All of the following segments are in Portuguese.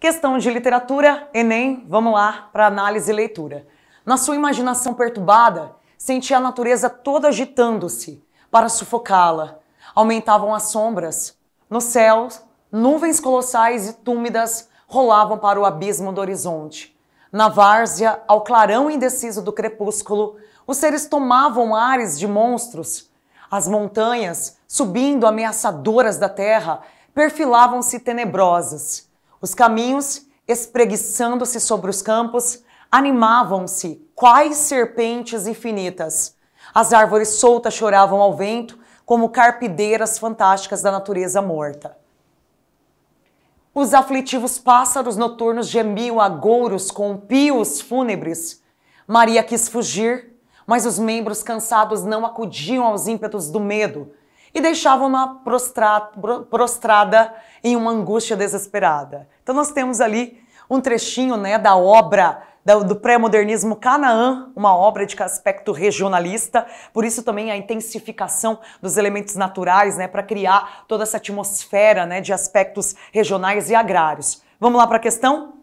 Questão de literatura, Enem, vamos lá para análise e leitura. Na sua imaginação perturbada, sentia a natureza toda agitando-se para sufocá-la. Aumentavam as sombras. No céu, nuvens colossais e túmidas rolavam para o abismo do horizonte. Na várzea, ao clarão indeciso do crepúsculo, os seres tomavam ares de monstros. As montanhas, subindo ameaçadoras da terra, perfilavam-se tenebrosas os caminhos, espreguiçando-se sobre os campos, animavam-se, quais serpentes infinitas. As árvores soltas choravam ao vento, como carpideiras fantásticas da natureza morta. Os aflitivos pássaros noturnos gemiam a gouros com pios fúnebres. Maria quis fugir, mas os membros cansados não acudiam aos ímpetos do medo, e deixavam-na prostrada em uma angústia desesperada. Então nós temos ali um trechinho né, da obra do pré-modernismo Canaã, uma obra de aspecto regionalista, por isso também a intensificação dos elementos naturais né, para criar toda essa atmosfera né, de aspectos regionais e agrários. Vamos lá para a questão?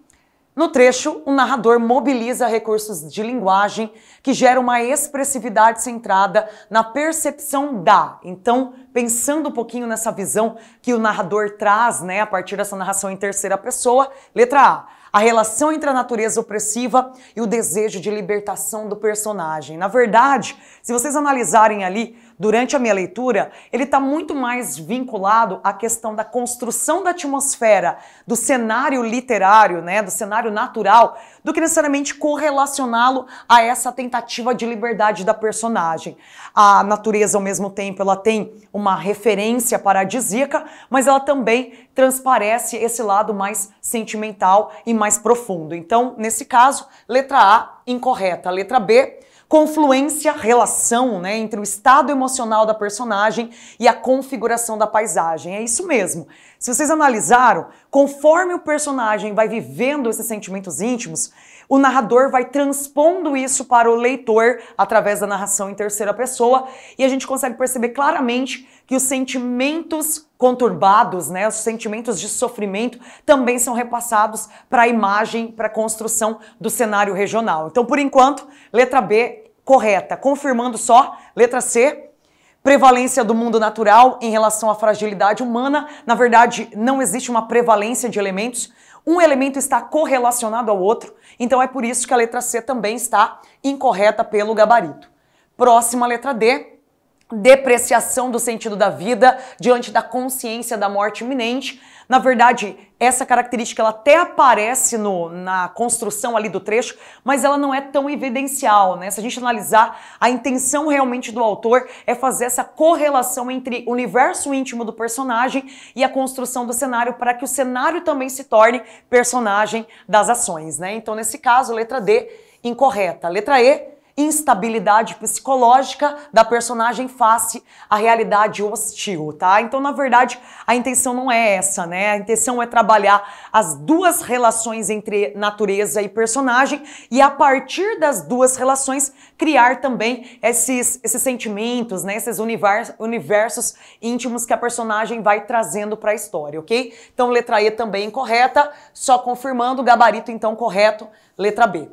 No trecho, o narrador mobiliza recursos de linguagem que geram uma expressividade centrada na percepção da. Então, pensando um pouquinho nessa visão que o narrador traz, né, a partir dessa narração em terceira pessoa, letra A a relação entre a natureza opressiva e o desejo de libertação do personagem. Na verdade, se vocês analisarem ali durante a minha leitura, ele está muito mais vinculado à questão da construção da atmosfera, do cenário literário, né, do cenário natural, do que necessariamente correlacioná-lo a essa tentativa de liberdade da personagem. A natureza, ao mesmo tempo, ela tem uma referência paradisíaca, mas ela também transparece esse lado mais sentimental e mais profundo. Então, nesse caso, letra A incorreta, letra B confluência, relação né, entre o estado emocional da personagem e a configuração da paisagem. É isso mesmo. Se vocês analisaram, conforme o personagem vai vivendo esses sentimentos íntimos, o narrador vai transpondo isso para o leitor através da narração em terceira pessoa e a gente consegue perceber claramente que os sentimentos conturbados, né, os sentimentos de sofrimento também são repassados para a imagem, para a construção do cenário regional. Então, por enquanto, letra B correta, confirmando só, letra C prevalência do mundo natural em relação à fragilidade humana. Na verdade, não existe uma prevalência de elementos. Um elemento está correlacionado ao outro, então é por isso que a letra C também está incorreta pelo gabarito. Próxima letra D, depreciação do sentido da vida diante da consciência da morte iminente. Na verdade, essa característica ela até aparece no, na construção ali do trecho, mas ela não é tão evidencial, né? Se a gente analisar, a intenção realmente do autor é fazer essa correlação entre o universo íntimo do personagem e a construção do cenário para que o cenário também se torne personagem das ações, né? Então, nesse caso, letra D incorreta. Letra E instabilidade psicológica da personagem face à realidade hostil, tá? Então, na verdade, a intenção não é essa, né? A intenção é trabalhar as duas relações entre natureza e personagem e a partir das duas relações criar também esses, esses sentimentos, né? Esses universos íntimos que a personagem vai trazendo para a história, ok? Então, letra E também correta, só confirmando, o gabarito então correto, letra B.